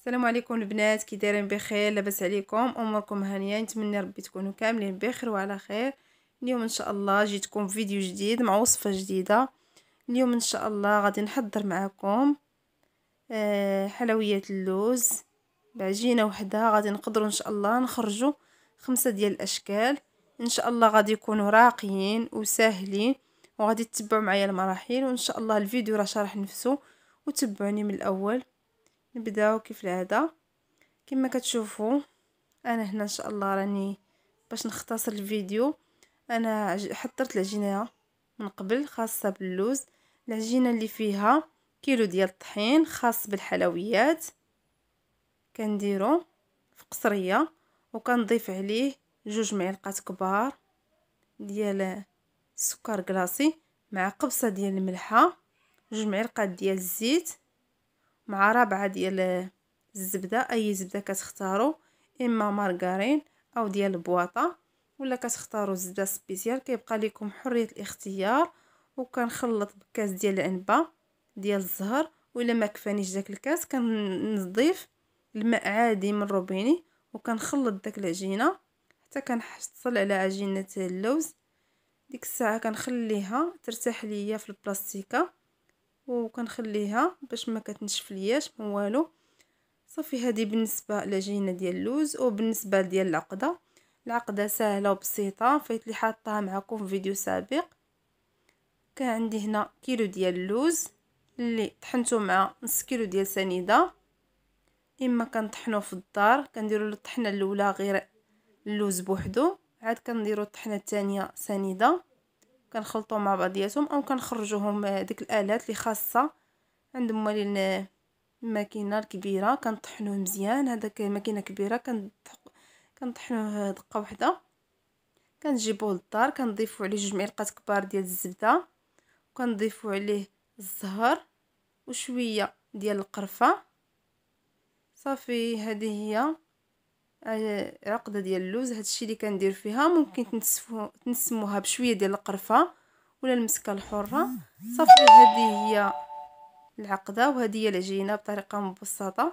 السلام عليكم البنات كي دايرين بخير لاباس عليكم اموركم هانيه نتمنى ربي تكونوا كاملين بخير وعلى خير اليوم ان شاء الله جيتكم فيديو جديد مع وصفه جديده اليوم ان شاء الله غادي نحضر معكم آه، حلويات اللوز بعجينه وحده غادي نقدروا ان شاء الله نخرجوا خمسه ديال الاشكال ان شاء الله غادي يكونوا راقيين وساهلين وغادي تتبعوا معايا المراحل وان شاء الله الفيديو راه شارح نفسه وتبعوني من الاول نبداو كيف العاده كما كتشوفوا انا هنا ان شاء الله راني باش نختصر الفيديو انا حضرت العجينه من قبل خاصه باللوز العجينه اللي فيها كيلو ديال الطحين خاص بالحلويات كنديرو في قصريه وكنضيف عليه جوج معلقات كبار ديال السكر كلاصي مع قبصه ديال الملحه جوج معلقات ديال الزيت مع رابعة ديال الزبدة اي زبدة كتختاروا اما مارغرين او ديال البواطة ولا كتختاروا الزبدة سبيسيال كيبقى لكم حرية الاختيار وكنخلط بكاس ديال العنبة ديال الزهر ولا ما كفانيش داك الكاس كنضيف الماء عادي من روبيني وكنخلط داك العجينه حتى كنحصل على عجينه اللوز ديك الساعه كنخليها ترتاح ليا في البلاستيكه وكنخليها باش ما كتنشف لياش من والو صافي هذه بالنسبه للعجينه ديال اللوز وبالنسبه ديال العقده العقده سهله وبسيطه فايت لي حاطاها معكم في فيديو سابق كان عندي هنا كيلو ديال اللوز اللي طحنته مع نص كيلو ديال سنيده اما كنطحنو في الدار كنديرو الطحنه الاولى غير اللوز بوحدو عاد كنديرو الطحنه الثانيه سنيده كنخلطو مع بعضياتهم او كنخرجوهم آه، ديك الالات اللي خاصه عند موالي آه، الماكينه الكبيره كنطحنوه مزيان هذاك ماكينه كبيره كنطحنوه كنطحنوه دقه واحده كنجيبوه للدار كنضيفو عليه جوج معلقات كبار ديال الزبده وكنضيفو عليه الزهر وشويه ديال القرفه صافي هذه هي عقده آه، ديال اللوز هادشي اللي كندير فيها ممكن تنسموها بشويه ديال القرفه ولا المسكه الحره آه. صافي هذه هي العقده وهذه هي العجينه بطريقه مبسطه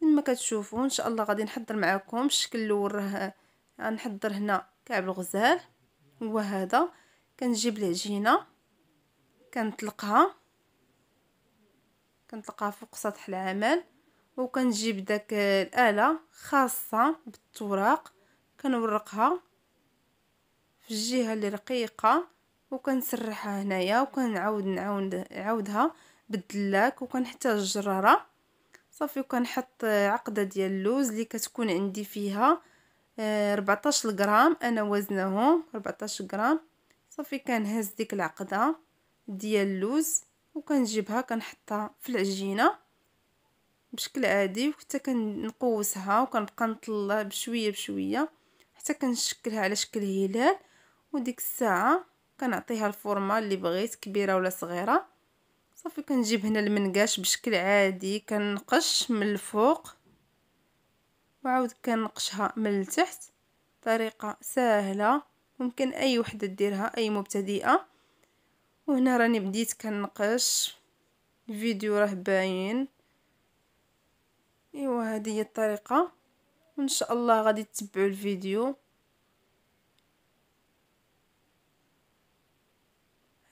كما كتشوفوا ان شاء الله غادي نحضر معكم الشكل الاول راه غنحضر آه، هنا كعب الغزال هو هذا كنجيب العجينه كنطلقها كنطلقها فوق سطح العمل وكنجيب داك الاله خاصه بالتوراق كنورقها في الجهه اللي رقيقه وكنسرحها هنايا وكنعاود نعاود نعاودها بالدلاك وكنحتاج جراره صافي وكنحط عقده ديال اللوز اللي كتكون عندي فيها 14 آه، غرام انا وزنهم 14 غرام صافي كنهز ديك العقده ديال اللوز وكنجيبها كنحطها في العجينه بشكل عادي وحتى كنقوسها وكنبقى نطلع بشويه بشويه حتى كنشكلها على شكل هلال وديك الساعه كنعطيها الفورمه اللي بغيت كبيره ولا صغيره صافي كنجيب هنا المنقاش بشكل عادي كنقش من الفوق وعاود كنقشها من التحت طريقه سهله ممكن اي وحده ديرها اي مبتدئه وهنا راني بديت كنقش الفيديو راه باين ايوا هذه هي الطريقه وان شاء الله غادي تتبعوا الفيديو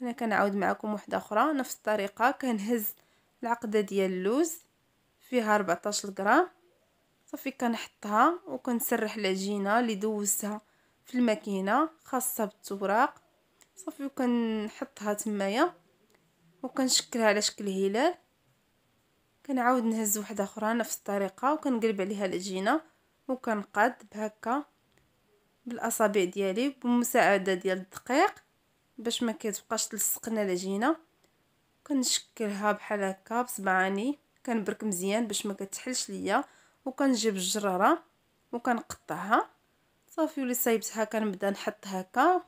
انا كنعاود معكم واحده اخرى نفس الطريقه كنهز العقده ديال اللوز فيها 14 غرام صافي كنحطها وكنسرح العجينه اللي دوزتها في الماكينه خاصه بالتوراق صافي وكنحطها تمايا وكنشكلها على شكل هلال كنعاود نهز وحده اخرى نفس الطريقه وكنقلب عليها العجينه وكنقاد بهكا بالاصابع ديالي بمساعده ديال الدقيق باش ما كتبقاش تلصقنا العجينه كنشكلها بحال هكا بصبعاني كنبرك مزيان باش ما كتحلش ليا وكنجيب الجراره وكنقطعها صافي ولي صايبتها كنبدا نحط هكا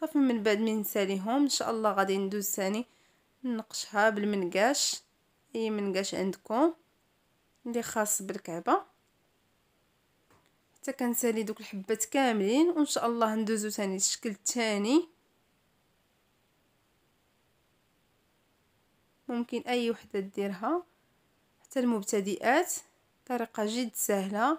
صافي من بعد من نساليهم ان شاء الله غادي ندوز ثاني نقشها بالمنقاش اي منقاش عندكم اللي خاص بالكعبه حتى كنسالي دوك الحبات كاملين وان شاء الله ندوزو ثاني الشكل الثاني ممكن اي وحده ديرها حتى المبتدئات طريقه جد سهله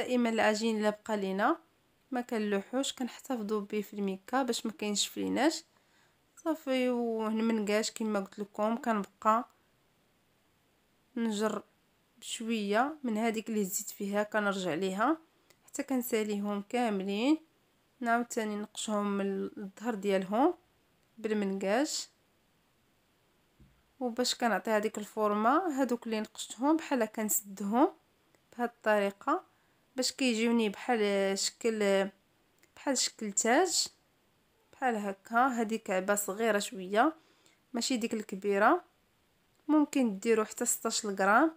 دائما العجين اللي بقى لينا ما كنلوحوش كنحتفظوا به في الميكا باش ما كاينش فيناش صافي وهنمنقاش كما قلت لكم كنبقى نجر بشويه من هذيك اللي زدت فيها كنرجع ليها حتى كنساليهم كاملين نعاوتاني نقشهم من الظهر ديالهم بالمنقاش وباش كنعطي هذيك الفورمه هادوك اللي نقشتهم بحال كنسدهم بهاد الطريقه باش كيجيوني بحال شكل بحال شكل تاج بحال هكا هذه كعبه صغيره شويه ماشي ديك الكبيره ممكن ديروا حتى 16 غرام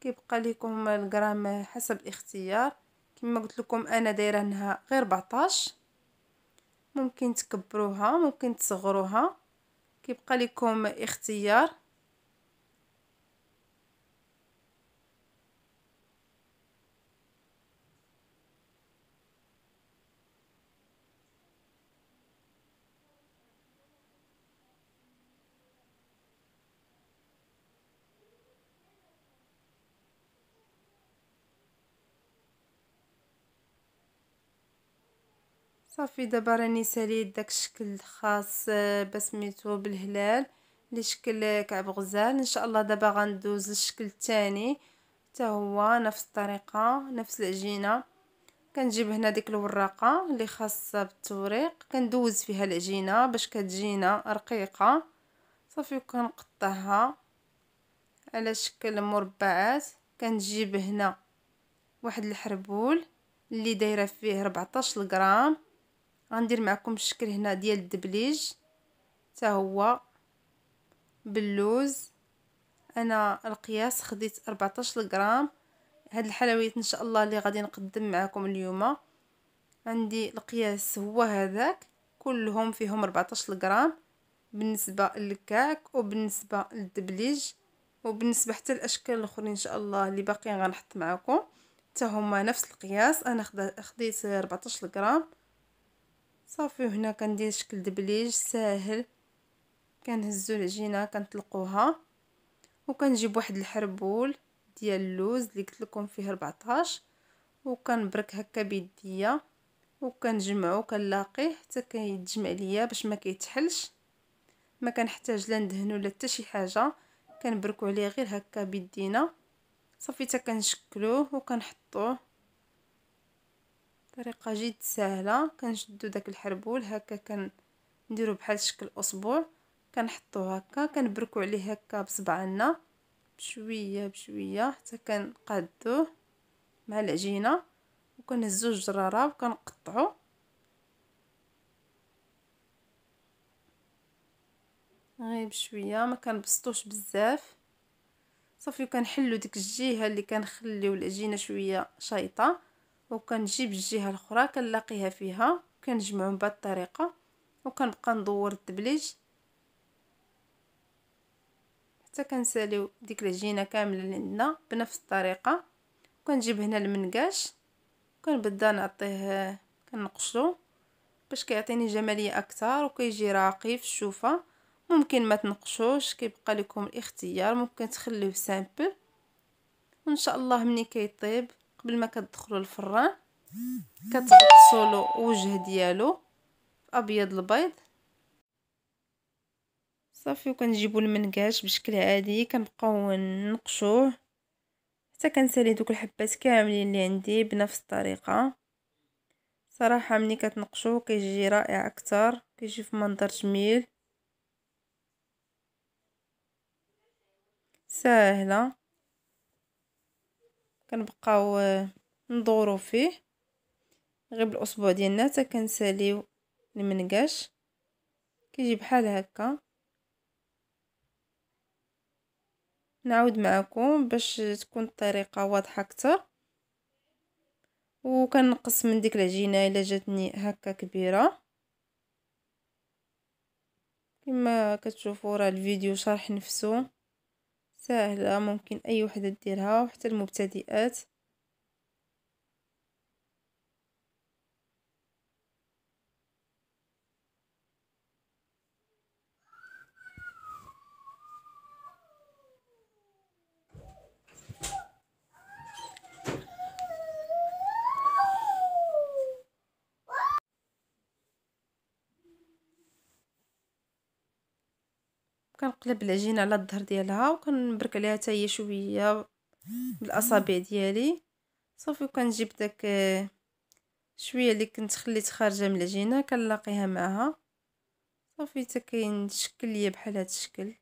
كيبقى لكم الغرام حسب الاختيار كما قلت لكم انا دايره غير 14 ممكن تكبروها ممكن تصغروها كيبقى لكم اختيار صافي دابا راني ساليت داك الشكل الخاص آه، بسميتو بالهلال اللي شكل كعب غزال ان شاء الله دابا غندوز للشكل الثاني حتى هو نفس الطريقه نفس العجينه كنجيب هنا ديك الوراقه اللي خاصه بالتوريق كندوز فيها العجينه باش كتجينا رقيقه صافي وكنقطعها على شكل مربعات كنجيب هنا واحد الحربول اللي دايره فيه 14 غرام غندير معكم الشكل هنا ديال الدبليج حتى هو باللوز انا القياس خديت 14 غرام هاد الحلويات ان شاء الله اللي غادي نقدم معكم اليوم عندي القياس هو هذاك كلهم فيهم 14 غرام بالنسبه للكعك وبالنسبه للدبليج وبالنسبه حتى الاشكال الاخرين ان شاء الله اللي باقيين غنحط معكم حتى هما نفس القياس انا خديت 14 غرام صافي هنا كندير شكل دبليج ساهل كنهزو العجينه كنطلقوها وكنجيب واحد الحربول ديال اللوز اللي قلت لكم فيه 14 وكنبرك هكا بيديا وكنجمعو كنلاقيه حتى كيتجمع ليا باش ما كيتحلش ما كنحتاج لا ندهنو لا حتى شي حاجه كنبركو عليه غير هكا بيدينا صافي حتى كنشكلوه وكنحطوه طريقه جد سهله كنشدو داك الحربول هكا كنديرو بحال شكل اصبع كنحطو هكا كنبركو عليه هكا بصبعنا بشويه بشويه حتى كنقادوه مع العجينه وكنهزو الجراره وكنقطعو غير بشويه ما كنبسطوش بزاف صافي كنحلو ديك الجهه اللي كنخليو العجينه شويه شايطه وكنجيب الجهه الاخرى كنلاقيها فيها كنجمعهم بهذه الطريقه وكنبقى ندور الدبليج حتى كنساليو ديك العجينه كامله اللي عندنا بنفس الطريقه وكنجيب هنا المنقاش وكنبدا نعطيه كنقشو باش كيعطيني جماليه اكثر وكيجي راقي في الشوفه ممكن ما تنقشوش كيبقى لكم الاختيار ممكن تخليوه سامبل وان شاء الله ملي كيطيب قبل ما كتدخلوا الفران كتغطسوا له وجه ديالو ابيض البيض صافي وكنجيبوا المنقاش بشكل عادي كنبقاو نقشوه حتى كنسالي دوك الحبات كاملين اللي عندي بنفس الطريقه صراحه ملي كتنقشوه كيجي رائع اكثر كيجي في منظر جميل سهله كنبقاو آه، ندورو فيه غير بالاسبوع ديالنا حتى كنساليو المنقاش كيجي بحال هكا نعود معكم باش تكون الطريقه واضحه اكثر وكنقص من ديك العجينه الا جاتني هكا كبيره كما كتشوفوا راه الفيديو شرح نفسه سهلة ممكن اي وحده ديرها وحتى المبتدئات كنقلب العجينه على الظهر ديالها وكنبرك عليها حتى هي شويه بالاصابع ديالي صافي وكنجيب داك آه، شويه اللي كنت خليت خارجه من العجينه كنلاقيها معها صافي حتى كينشكل ليا بحال هذا الشكل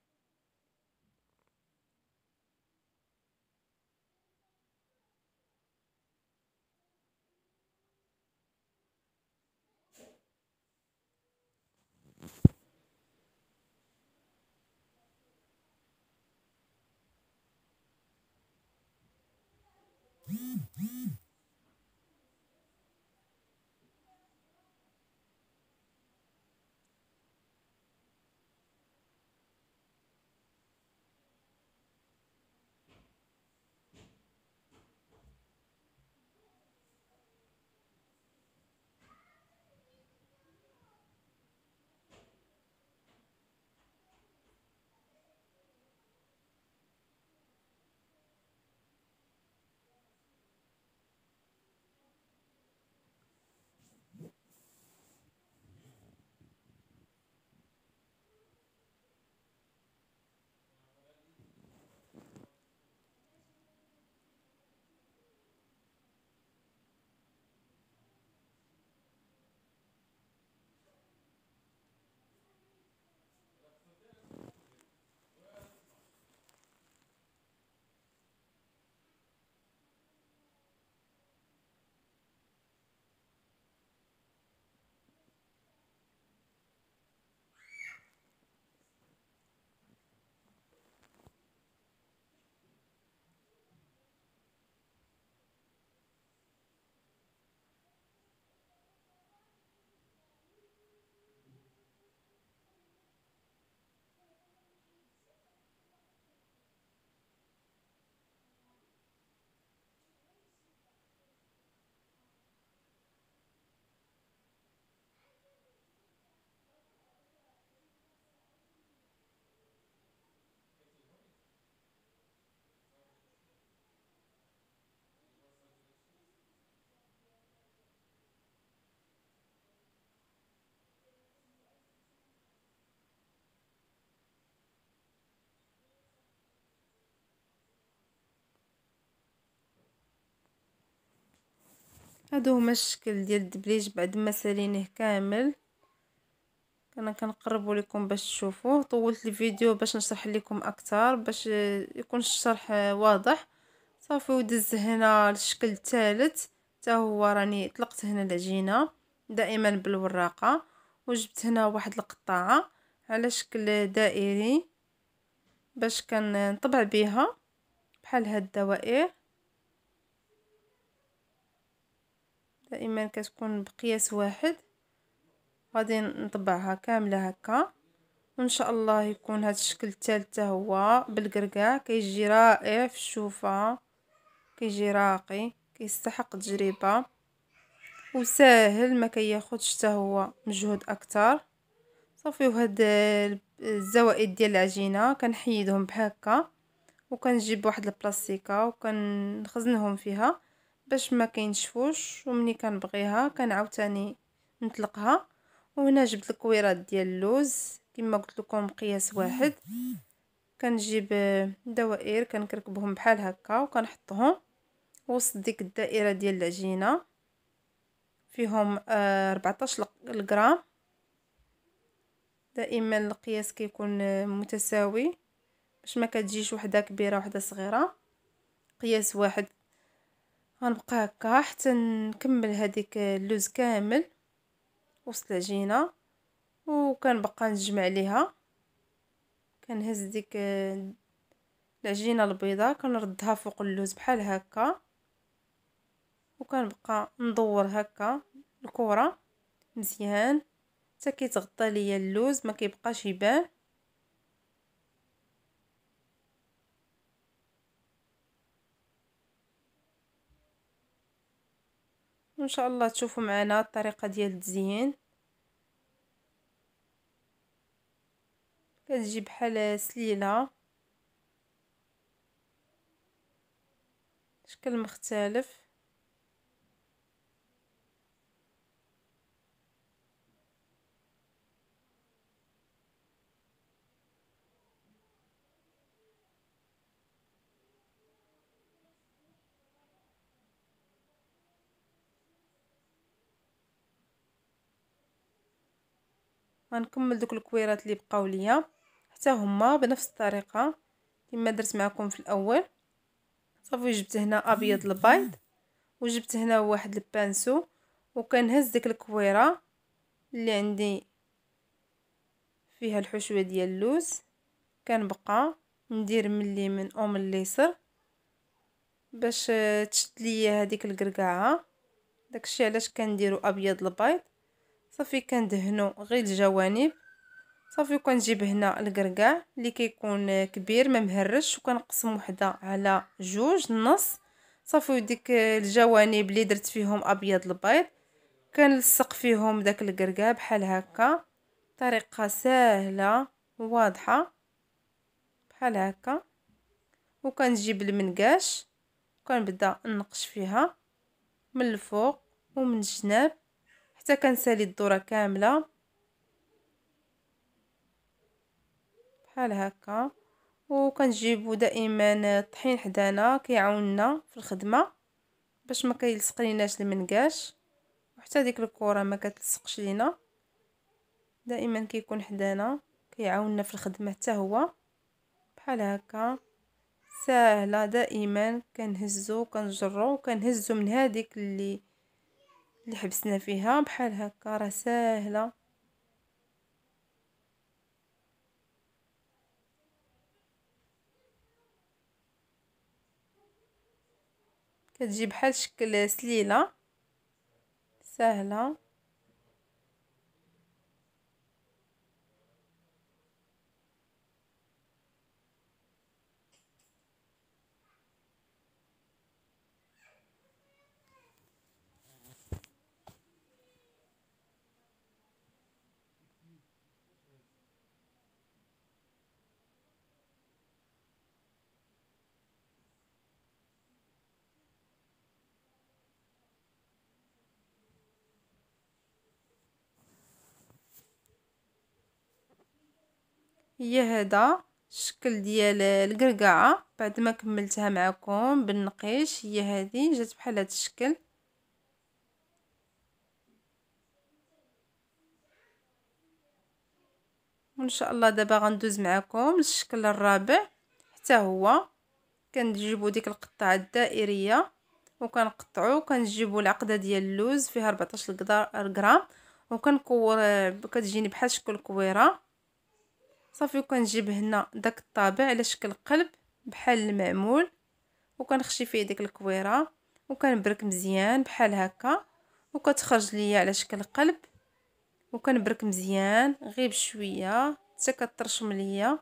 هادو هما الشكل ديال الدبليج بعد ما سالينه كامل انا كنقربو لكم باش تشوفوه طولت الفيديو باش نشرح لكم اكثر باش يكون الشرح واضح صافي ودز هنا الشكل الثالث حتى هو راني طلقت هنا العجينه دائما بالوراقه وجبت هنا واحد القطاعه على شكل دائري باش كنطبع بها بحال هاد الدوائر دائما كتكون بقياس واحد غادي نطبعها كامله هكا وان شاء الله يكون هذا الشكل الثالث هو بالقرقاع كيجي رائع في الشوفه كيجي راقي كيستحق تجربه وساهل ما كياخذش حتى هو مجهود اكثر صافي وهاد الزوائد ديال العجينه كنحيدهم بحال هكا وكنجيب واحد البلاستيكه وكنخزنهم فيها باش ما كينشفوش ومني كنبغيها كنعاود ثاني نطلقها وهنا جبت الكويرات ديال اللوز كما قلت لكم قياس واحد كنجيب دوائر كنكركبهم بحال هكا وكنحطهم وسط ديك الدائره ديال العجينه فيهم 14 آه، غرام دائما القياس كيكون آه، متساوي باش ما كتجيش وحده كبيره وحده صغيره قياس واحد غنبقى هكا حتى نكمل هذيك اللوز كامل وسط العجينه وكنبقى نجمع ليها كنهز ديك العجينه البيضاء كنردها فوق اللوز بحال هكا وكنبقى ندور هكا الكره مزيان حتى كيتغطى ليا اللوز ما كيبقاش يبان وان شاء الله تشوفوا معنا الطريقه ديال التزيين كتجي بحال سليله شكل مختلف غنكمل دوك الكويرات اللي بقاو ليا حتى هما بنفس الطريقه كما درت معكم في الاول صافي جبت هنا ابيض البيض وجبت هنا واحد البانسو وكنهز ديك الكويره اللي عندي فيها الحشوه ديال اللوز كنبقى ندير ملي من اوم اليسر باش تشد ليا هذيك القرقعه داكشي علاش كنديروا ابيض البيض صافي كندهنو غير الجوانب صافي وكنجيب هنا الكركاع اللي كيكون كبير ما مهرش وكنقسم وحده على جوج نص صافي وديك الجوانب اللي درت فيهم ابيض البيض كنلصق فيهم داك الكركاع بحال هكا طريقه سهله واضحه بحال هكا وكنجيب المنقاش وكنبدا نقش فيها من الفوق ومن الجناب حتى كنسالي الذره كامله بحال هكا وكنجيبو دائما الطحين حدانا كيعاوننا في الخدمه باش ما كيلصق ليناش المنقاش وحتى ديك الكره ما كتلصقش لينا دائما كيكون حدانا كيعاوننا في الخدمه حتى هو بحال هكا ساهله دائما كنهزو كنجرو كنهزو من هذيك اللي اللي حبسنا فيها بحال هكا راه ساهله كتجي بحال شكل سليله سهله هي هذا الشكل ديال القرقعه بعد ما كملتها معكم بالنقيش هي هذه جات بحال هذا الشكل وان شاء الله دابا غندوز معكم الشكل الرابع حتى هو كنجيبو ديك القطعه الدائريه وكنقطعو كنجيبو العقده ديال اللوز فيها 14 غرام وكنكور كتجيني بحال شكل كويره صافي وكنجيب هنا داك الطابع على شكل قلب بحال المعمول وكنخشي فيه ديك الكويره وكنبرك مزيان بحال هكا وكتخرج ليا على شكل قلب وكنبرك مزيان غير بشويه حتى كترشم ليا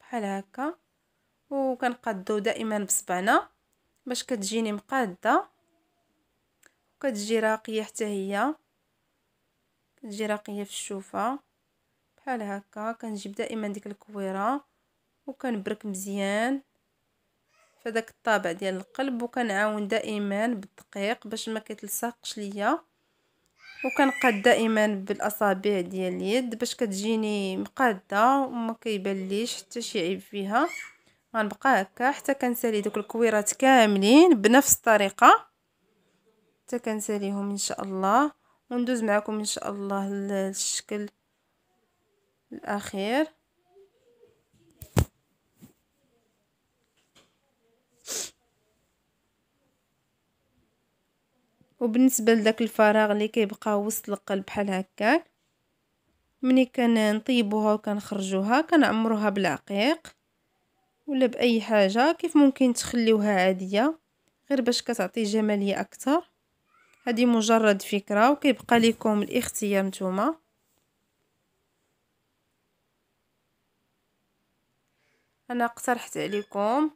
بحال هكا وكنقادو دائما بصبعنا باش كتجيني مقاده وكتجي راقيه حتى هي كتجي راقيه في الشوفه بحال هكا كنجيب دائما ديك الكويره وكنبرك مزيان فداك الطابع ديال القلب وكنعاون دائما بالدقيق باش ما كيتلصقش ليا وكنقاد دائما بالاصابع ديال اليد باش كتجيني مقاده وما كيبانليش حتى شي عيب فيها غنبقى هكا حتى كنسالي دوك الكويرات كاملين بنفس الطريقه حتى كنساليهم ان شاء الله وندوز معكم ان شاء الله الشكل الأخير وبالنسبة لذاك الفراغ اللي كيبقى وسط القلب بحال هكاك ملي كنطيبوها وكنخرجوها كنعمروها بالعقيق ولا باي حاجه كيف ممكن تخليوها عاديه غير باش كتعطي جماليه اكثر هذه مجرد فكره وكيبقى لكم الاختيار نتوما انا اقترحت عليكم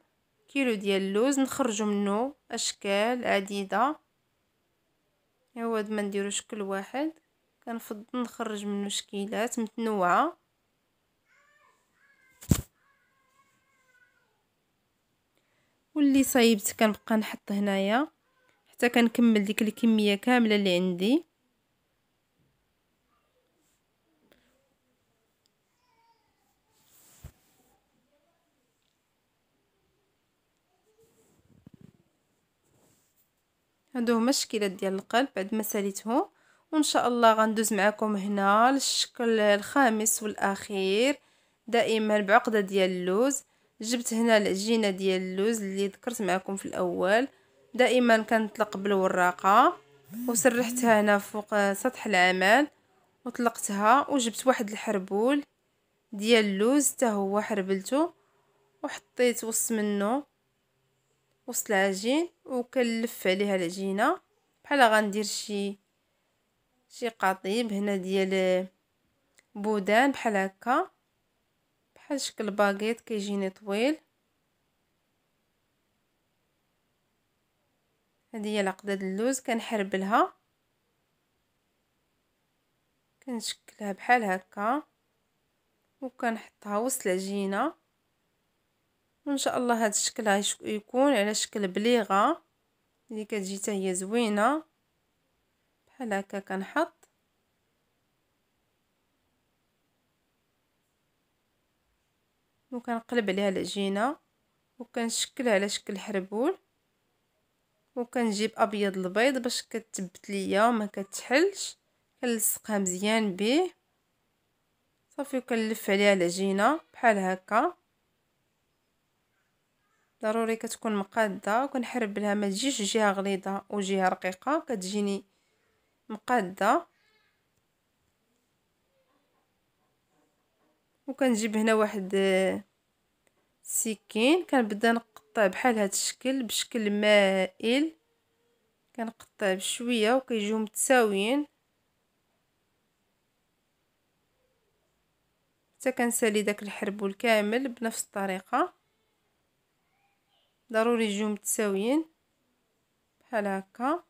كيلو ديال اللوز نخرجوا منه اشكال عديده هو ما نديرو شكل واحد كنفضل نخرج منه شكيلات متنوعه واللي صايبت كنبقى نحط هنايا حتى كنكمل ديك الكميه كامله اللي عندي هادو هما الشكيلات ديال القلب بعد ما ساليته وان شاء الله غندوز معكم هنا للشكل الخامس والاخير دائما بعقده ديال اللوز جبت هنا العجينه ديال اللوز اللي ذكرت معكم في الاول دائما كنطلق بالوراقه وسرحتها هنا فوق سطح العمل وطلقتها وجبت واحد الحربول ديال اللوز حتى هو حربلته وحطيت وسط منه وسط العجين وكنلف عليها العجينه بحال غندير شي شي قطيب هنا ديال بودان بحال هكا بحال شكل باكيط كيجيني طويل هذه هي العقده ديال اللوز كنحربلها كنشكلها بحال هكا وكنحطها وسط العجينه وان شاء الله هذا الشكل يكون على شكل بليغه اللي كتجي حتى هي زوينه بحال هكا كنحط وكنقلب عليها العجينه وكنشكلها على شكل حربول وكنجيب ابيض البيض باش كتثبت ليا وما كتحلش كنلصقها مزيان به صافي وكنلف عليها العجينه بحال هكا ضروري كتكون مقاده كنحرب لها ما تجيش جهه غليظه وجهه رقيقه كتجيني مقاده وكنجيب هنا واحد السكين آه، كنبدا نقطع بحال هذا الشكل بشكل مائل كنقطع بشويه وكيجيو متساويين حتى كنسالي داك الحربول كامل بنفس الطريقه ضروري يجيو متساويين بحال هكا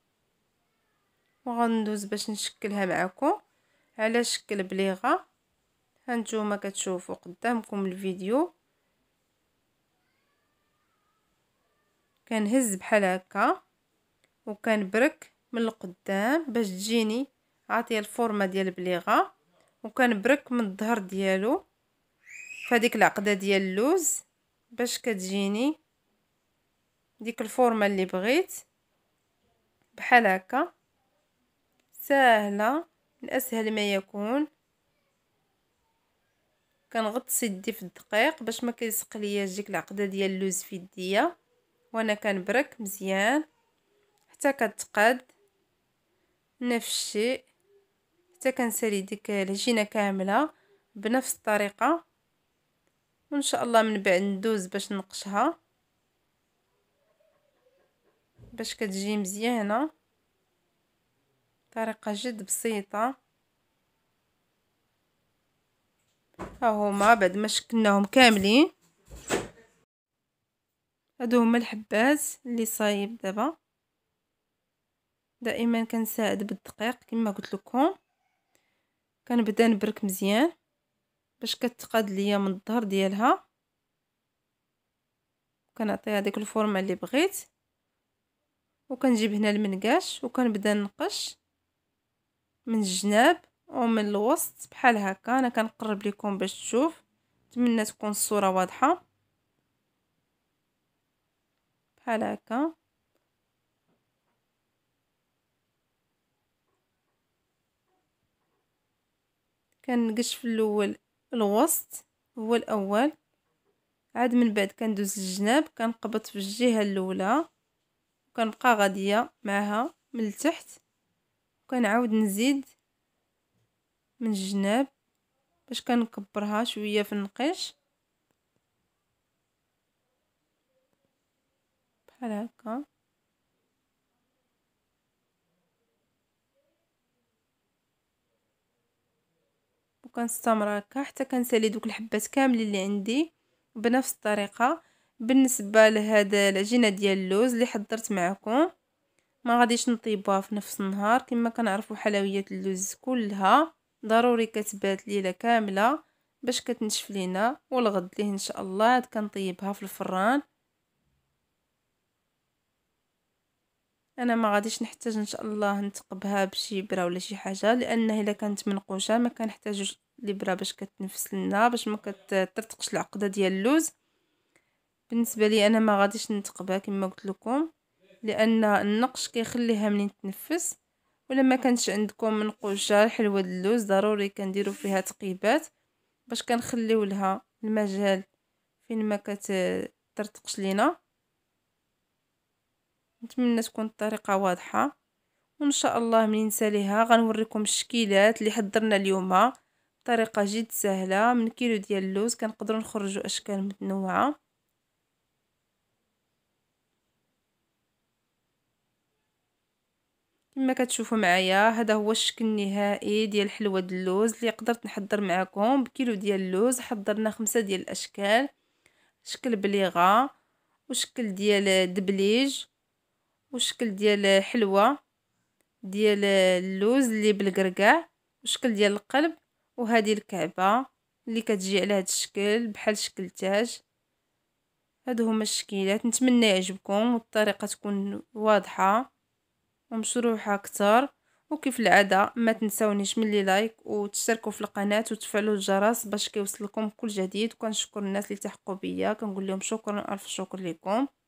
وغندوز باش نشكلها معكم على شكل بليغه هانتوما كتشوفوا قدامكم الفيديو كنهز بحال هكا وكنبرك من القدام باش تجيني عاطيه الفورمه ديال البليغه وكنبرك من الظهر ديالو فهاديك العقده ديال اللوز باش كتجيني ديك الفورمه اللي بغيت بحال هكا ساهله من اسهل ما يكون كنغطس يدي في الدقيق باش ما كيسق لياش ديك العقده ديال اللوز في يديا وانا كنبرك مزيان حتى كتقاد نفس الشيء حتى كنسالي ديك العجينه كامله بنفس الطريقه وان شاء الله من بعد ندوز باش نقشها باش كتجي مزيانه طريقه جد بسيطه ها هما بعد ما شكلناهم كاملين هادو هما الحبات اللي صايب دابا دائما كنساعد بالدقيق كما قلت لكم كنبدا نبرك مزيان باش كتقاد ليا من الظهر ديالها كنعطيها ديك الفورمه اللي بغيت وكنجيب هنا المنقاش وكنبدا نقش من الجناب ومن الوسط بحال هكا انا كنقرب لكم باش تشوف نتمنى تكون الصوره واضحه بحال هكا كنقش في الاول الوسط هو الاول عاد من بعد كندوز الجناب كنقبط في الجهه الاولى وكنبقى غاديه معها من التحت وكنعاود نزيد من الجناب باش كنكبرها شويه في النقيش بحال هكا وكنستمر هكا حتى كنسالي دوك الحبات كاملين اللي عندي بنفس الطريقه بالنسبه لهذا العجينه ديال اللوز اللي حضرت معكم ما غاديش نطيبها في نفس النهار كما كنعرفوا حلويات اللوز كلها ضروري كتبات ليله كامله باش كتنشف لينا والغد ليه ان شاء الله عاد كنطيبها في الفران انا ما غاديش نحتاج ان شاء الله نتقبها بشي بره ولا شي حاجه لانه الا كانت منقوشه ما كنحتاجوش الابره باش كتنفس لنا باش ما كترتقش العقده ديال اللوز بالنسبه لي انا ما غاديش نتقبها كما قلت لكم لان النقش كيخليها ملي تنفس ولا ما كانش عندكم منقوشه حلوه اللوز ضروري كنديروا فيها تقيبات باش كنخليو لها المجال فين ما كترتقش لينا نتمنى تكون الطريقه واضحه وان شاء الله ملي نساليها غنوريكم الشكيلات اللي حضرنا اليوم طريقه جد سهله من كيلو ديال اللوز كنقدروا نخرجوا اشكال متنوعه كما كتشوفوا معايا هذا هو الشكل النهائي ديال حلوه اللوز اللي قدرت نحضر معكم بكيلو ديال اللوز حضرنا خمسة ديال الاشكال شكل بليغه وشكل ديال دبليج وشكل ديال حلوه ديال اللوز اللي بالقرقاع وشكل ديال القلب وهذه الكعبه اللي كتجي على هذا الشكل بحال شكل تاج هادو هما الشكيلات نتمنى يعجبكم والطريقه تكون واضحه ومشروحة كتر وكيف العادة ما تنساونيش من لي لايك وتشتركوا في القناة وتفعلوا الجرس باش كيوصلكم كل جديد وكنشكر الناس اللي تحقوا بيا كنقول لهم شكرا الف شكر لكم